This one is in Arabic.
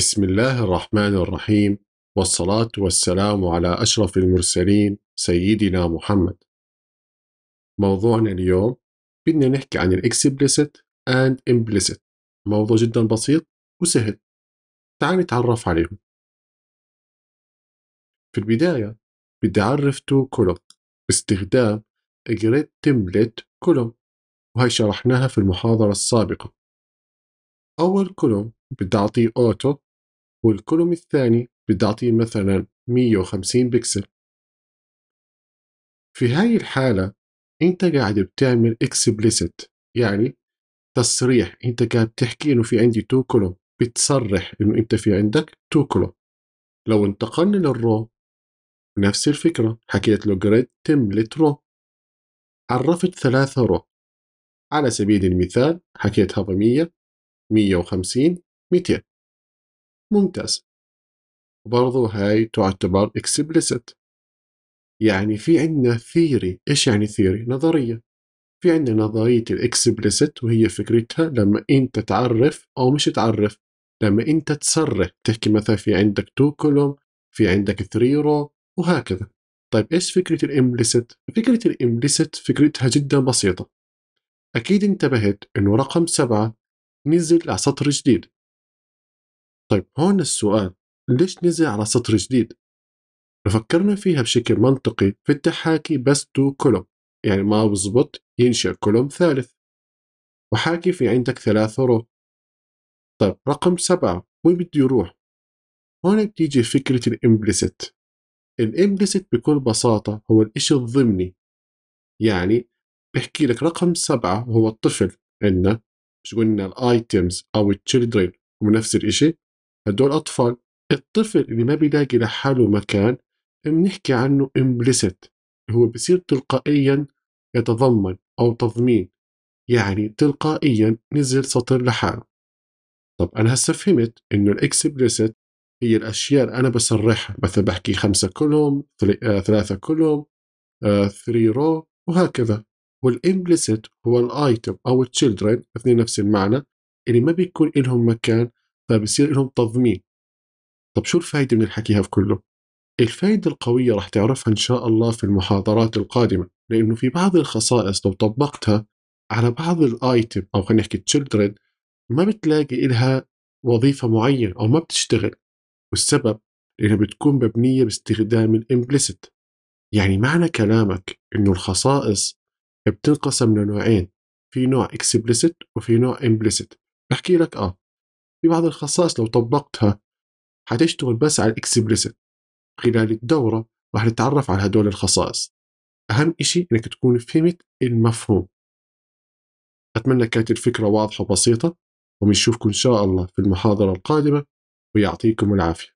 بسم الله الرحمن الرحيم والصلاة والسلام على أشرف المرسلين سيدنا محمد موضوعنا اليوم بدنا نحكي عن الإكسبليسيت and implicit موضوع جدا بسيط وسهل تعال نتعرف عليهم في البداية بدي أعرف تو كولوم باستخدام جريد تمبلت كولوم وهي شرحناها في المحاضرة السابقة أول كولوم بدي أعطيه أوتو والكولوم الثاني بدي أعطيه مثلا 150 بكسل في هاي الحالة أنت قاعد بتعمل إكسبليسيت يعني تصريح أنت قاعد بتحكي إنه في عندي تو كولوم بتصرح إنه أنت في عندك تو كولوم لو انتقلنا للرو نفس الفكرة حكيت له جريد تملت رو عرفت ثلاثة رو على سبيل المثال حكيت هذا 100 150 200 ممتاز برضو هاي تعتبر explicit يعني في عندنا ثيري ايش يعني ثيري نظرية في عندنا نظرية الاكسبلسيت وهي فكرتها لما انت تعرف او مش تعرف لما انت تصرح تحكي مثلا في عندك تو كولوم في عندك ثري رو وهكذا طيب ايش فكرة الامبليسيت فكرة الامبليسيت فكرتها جدا بسيطة اكيد انتبهت انه رقم سبعة نزل على سطر جديد طيب هون السؤال ليش نزل على سطر جديد؟ لو فكرنا فيها بشكل منطقي في التحاكي بس تو كولوم يعني ما بزبط ينشأ كولوم ثالث وحاكي في عندك ثلاث رو طيب رقم سبعة وين بده يروح؟ هون بتيجي فكرة الامبليسيت الامبليسيت بكل بساطة هو الإشي الضمني يعني بحكي لك رقم سبعة وهو الطفل عندنا مش قلنا الايتيمز أو التشيلدرين هم نفس الإشي هدول أطفال الطفل اللي ما بيلاقي لحاله مكان بنحكي عنه implicit هو بصير تلقائيا يتضمن أو تضمين يعني تلقائيا نزل سطر لحاله طب أنا هسه فهمت إنه الإكسبليسيت هي الأشياء اللي أنا بصرحها مثلا بحكي خمسة كلهم آه، ثلاثة كلهم ثري آه، رو وهكذا والإمبليسيت هو الآيتم أو التشيلدرن اثنين نفس المعنى اللي ما بيكون لهم مكان فبصير لهم تضمين طب شو الفائدة من الحكي هذا كله؟ الفائدة القوية رح تعرفها إن شاء الله في المحاضرات القادمة لأنه في بعض الخصائص لو طبقتها على بعض الايتم أو خلينا نحكي تشيلدرن ما بتلاقي إلها وظيفة معينة أو ما بتشتغل والسبب لأنها بتكون مبنية باستخدام الإمبليسيت يعني معنى كلامك إنه الخصائص بتنقسم لنوعين في نوع اكسبليسيت وفي نوع امبليسيت بحكي لك اه في بعض الخصائص لو طبقتها حتشتغل بس على الإكسبريسن خلال الدورة نتعرف على هدول الخصائص أهم إشي إنك تكون فهمت المفهوم أتمنى كانت الفكرة واضحة وبسيطة وبنشوفكم إن شاء الله في المحاضرة القادمة ويعطيكم العافية